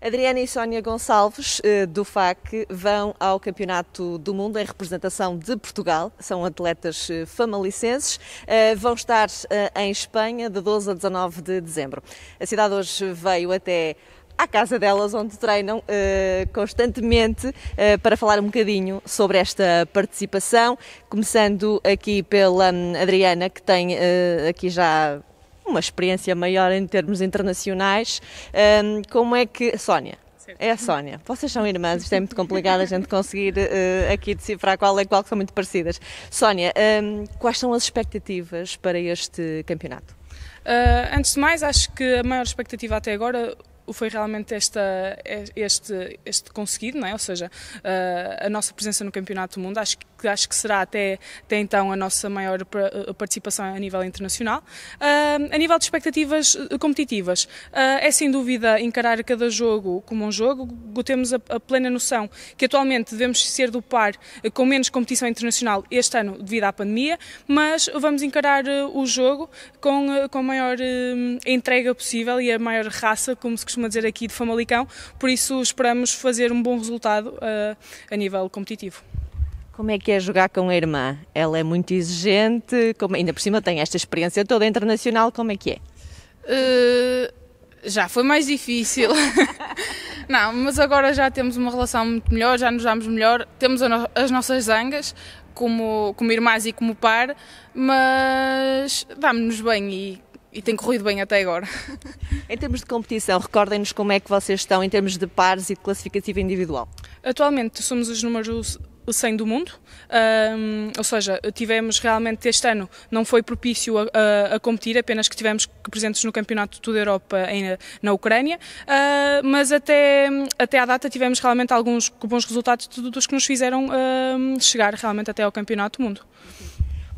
Adriana e Sónia Gonçalves, eh, do FAC, vão ao Campeonato do Mundo em representação de Portugal. São atletas eh, famalicenses. Eh, vão estar em Espanha de 12 a 19 de dezembro. A cidade hoje veio até à casa delas, onde treinam constantemente para falar um bocadinho sobre esta participação, começando aqui pela hum, Adriana, que tem aqui já uma experiência maior em termos internacionais. Um, como é que. Sónia, é a Sónia. Vocês são irmãs, isto é muito complicado a gente conseguir uh, aqui decifrar qual é qual, que são muito parecidas. Sónia, um, quais são as expectativas para este campeonato? Uh, antes de mais, acho que a maior expectativa até agora foi realmente esta, é, este, este conseguido, não é? ou seja, eh, a nossa presença no Campeonato do Mundo. Acho que que acho que será até, até então a nossa maior participação a nível internacional. Uh, a nível de expectativas eh, competitivas, uh, é sem dúvida encarar cada jogo como um jogo, temos a, a, plena noção que atualmente devemos ser do par eh, com menos competição internacional este ano devido à pandemia, mas vamos encarar o jogo com, com a maior entrega possível e a maior raça, como se costuma dizer aqui de Famalicão, por isso esperamos fazer um bom resultado uh, a nível competitivo. Como é que é jogar com a irmã? Ela é muito exigente, como, ainda por cima tem esta experiência toda internacional, como é que é? Uh, já foi mais difícil. Não, mas agora já temos uma relação muito melhor, já nos damos melhor, temos as nossas zangas, como, como irmãs e como par, mas damos-nos bem e, e tem corrido bem até agora. Em termos de competição, recordem-nos como é que vocês estão em termos de pares e de classificativa individual. Atualmente somos os números 100 do mundo, um, ou seja, tivemos realmente este ano, não foi propício a, a, a competir, apenas que tivemos presentes no Campeonato de toda a Europa em, na Ucrânia, uh, mas até, até à data tivemos realmente alguns bons resultados dos que nos fizeram uh, chegar realmente até ao Campeonato do Mundo.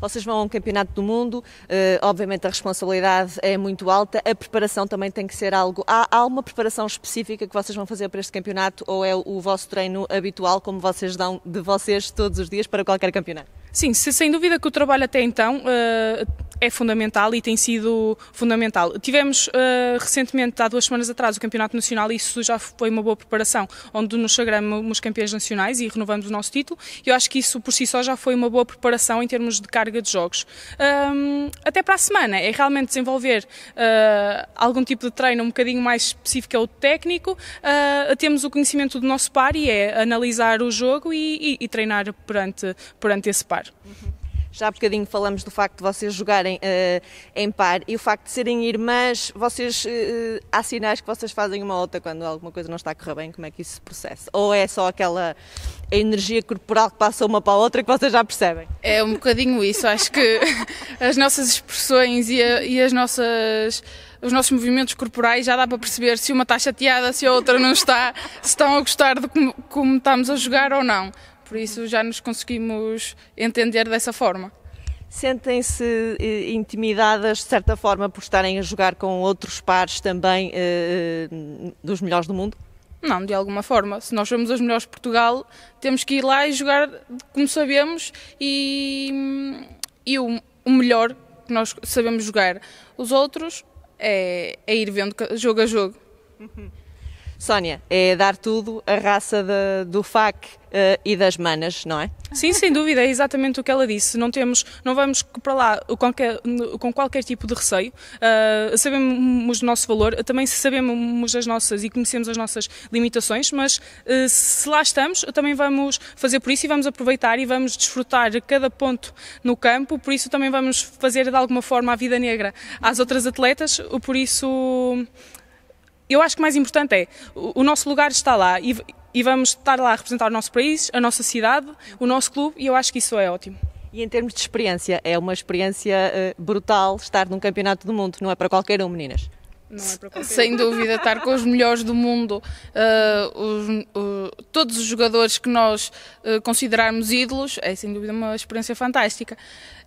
Vocês vão a um campeonato do mundo, eh, obviamente a responsabilidade é muito alta, a preparação também tem que ser algo. Há, há uma preparação específica que vocês vão fazer para este campeonato ou é o vosso treino habitual, como vocês dão de vocês todos os dias para qualquer campeonato? Sim, sem dúvida que o trabalho até então eh, é fundamental e tem sido fundamental. Tivemos eh, recentemente, há duas semanas atrás, o Campeonato Nacional e isso já foi uma boa preparação, onde nos sagramos campeões nacionais e renovamos o nosso título. Eu acho que isso por si só já foi uma boa preparação em termos de carga carga de jogos. Um, até para a semana é realmente desenvolver uh, algum tipo de treino um bocadinho mais específico, é o técnico. Uh, temos o conhecimento do nosso par e é analisar o jogo e, e, e treinar perante, perante esse par. Uhum. Já há bocadinho falamos do facto de vocês jogarem uh, em par e o facto de serem irmãs, vocês uh, há sinais que vocês fazem uma outra quando alguma coisa não está a correr bem, como é que isso se processa? Ou é só aquela energia corporal que passa uma para a outra que vocês já percebem? É um bocadinho isso, acho que as nossas expressões e, a, e as nossas os nossos movimentos corporais já dá para perceber se uma está chateada, se a outra não está, se estão a gostar de como, como estamos a jogar ou não. Por isso já nos conseguimos entender dessa forma. Sentem-se eh, intimidadas, de certa forma, por estarem a jogar com outros pares também eh, eh, dos melhores do mundo? Não, de alguma forma. Se nós somos os melhores de Portugal, temos que ir lá e jogar como sabemos e, e o, o melhor que nós sabemos jogar. Os outros é, é ir vendo jogo a jogo. Uhum. Sónia, é dar tudo a raça de, do FAC uh, e das manas, não é? Sim, sem dúvida, é exatamente o que ela disse. Não temos, não vamos para lá com qualquer, com qualquer tipo de receio. Uh, sabemos o nosso valor, também sabemos as nossas e conhecemos as nossas limitações, mas uh, se lá estamos, também vamos fazer por isso e vamos aproveitar e vamos desfrutar cada ponto no campo. Por isso também vamos fazer de alguma forma a vida negra às outras atletas. Por isso eu acho que o mais importante é o, o nosso lugar está lá e, e vamos estar lá a representar o nosso país, a nossa cidade, o nosso clube e eu acho que isso é ótimo. E em termos de experiência, é uma experiência uh, brutal estar num campeonato do mundo, não é para qualquer um, meninas? É Sem dúvida, estar com os melhores do mundo, uh, os, uh, todos os jogadores que nós uh, considerarmos ídolos, é sem dúvida uma experiência fantástica.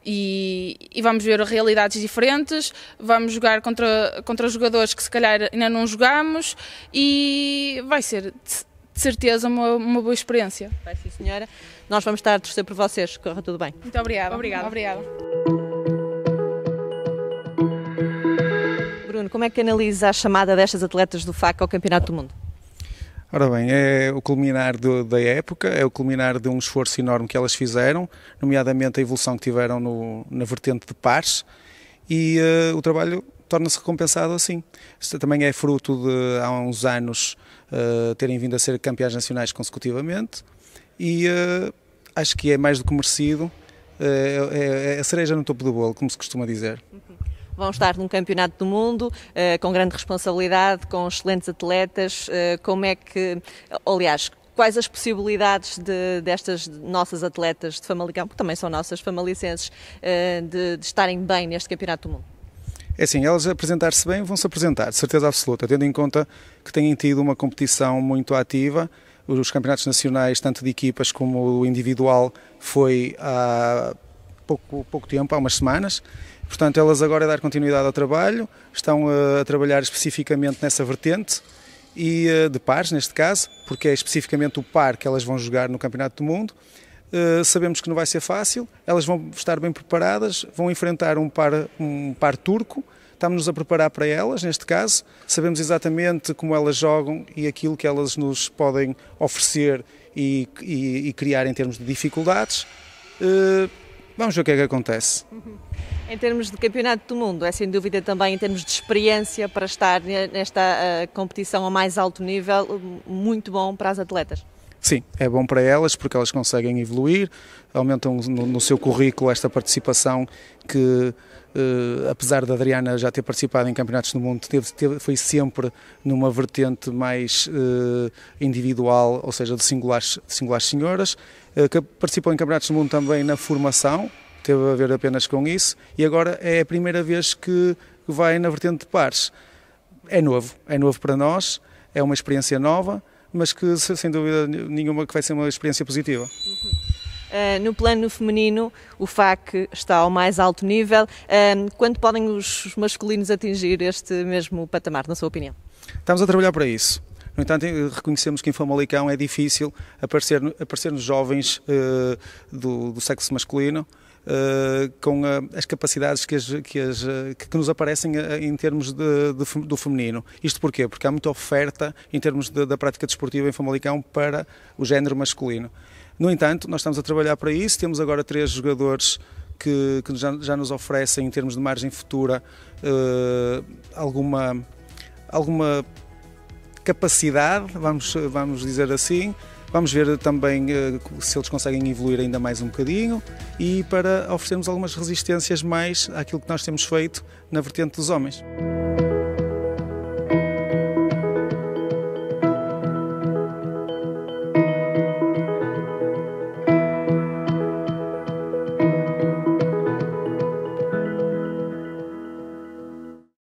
E, e, vamos ver realidades diferentes, vamos jogar contra, contra jogadores que se calhar ainda não jogamos e vai ser de certeza uma, uma boa experiência. Vai sim, senhora. Nós vamos estar a torcer por vocês, corra tudo bem. Muito obrigada. Obrigada. obrigada. Nuno, como é que analisa a chamada destas atletas do FAC ao Campeonato do Mundo? Ora bem, é o culminar do, da época, é o culminar de um esforço enorme que elas fizeram, nomeadamente a evolução que tiveram no, na vertente de pares, e uh, o trabalho torna-se recompensado assim. Isto também é fruto de, há uns anos, uh, terem vindo a ser campeãs nacionais consecutivamente, e uh, acho que é mais do que merecido, é, é, é, a cereja no topo do bolo, como se costuma dizer. Uhum vão estar num campeonato do mundo eh, com grande responsabilidade, com excelentes atletas. Eh, como é que, aliás, quais as possibilidades de, destas nossas atletas de Famalicão, que também são nossas famalicenses, eh, de, de estarem bem neste Campeonato do Mundo? É assim, elas apresentar-se bem vão se apresentar, de certeza absoluta, tendo em conta que têm tido uma competição muito ativa. Os campeonatos nacionais, tanto de equipas como individual, foi a ah, pouco, pouco tempo, há umas semanas. Portanto, elas agora a dar continuidade ao trabalho, estão eh, a trabalhar especificamente nessa vertente e eh, de pares, neste caso, porque é especificamente o par que elas vão jogar no Campeonato do Mundo. Eh, sabemos que não vai ser fácil, elas vão estar bem preparadas, vão enfrentar um par, um par turco, estamos-nos a preparar para elas, neste caso, sabemos exatamente como elas jogam e aquilo que elas nos podem oferecer e, e, e criar em termos de dificuldades. Vamos ver o que é que acontece. Uhum. Em termos de campeonato do mundo, é sem dúvida também em termos de experiência para estar nesta eh, competição a mais alto nível, muito bom para as atletas. Sim, é bom para elas porque elas conseguem evoluir, aumentam no, no seu currículo esta participação que, eh, apesar da Adriana já ter participado em campeonatos do mundo, teve, teve, foi sempre numa vertente mais eh, individual, ou seja, de singulares, de singulares senhoras, eh, que participou em campeonatos do mundo também na formação, teve a ver apenas com isso, e agora é a primeira vez que vai na vertente de pares. É novo, é novo para nós, é uma experiência nova mas que sem dúvida nenhuma que vai ser uma experiência positiva. Uh, no plano feminino, o FAC está ao mais alto nível. Uh, quando podem os masculinos atingir este mesmo patamar, na sua opinião? Estamos a trabalhar para isso. No entanto, eh, reconhecemos que em Famalicão é difícil aparecer, aparecer nos jovens uh, do, do sexo masculino eh, com as capacidades que, as, que, as, eh, que, que, nos aparecem eh, em termos de, de, do feminino. Isto porquê? Porque há muita oferta em termos de, da prática desportiva em Famalicão para o género masculino. No entanto, nós estamos a trabalhar para isso, temos agora três jogadores que, que já, já, nos oferecem, em termos de margem futura, uh, alguma, alguma capacidade, vamos, vamos dizer assim, Vamos ver também eh, se eles conseguem evoluir ainda mais um bocadinho e para oferecermos algumas resistências mais àquilo que nós temos feito na vertente dos homens.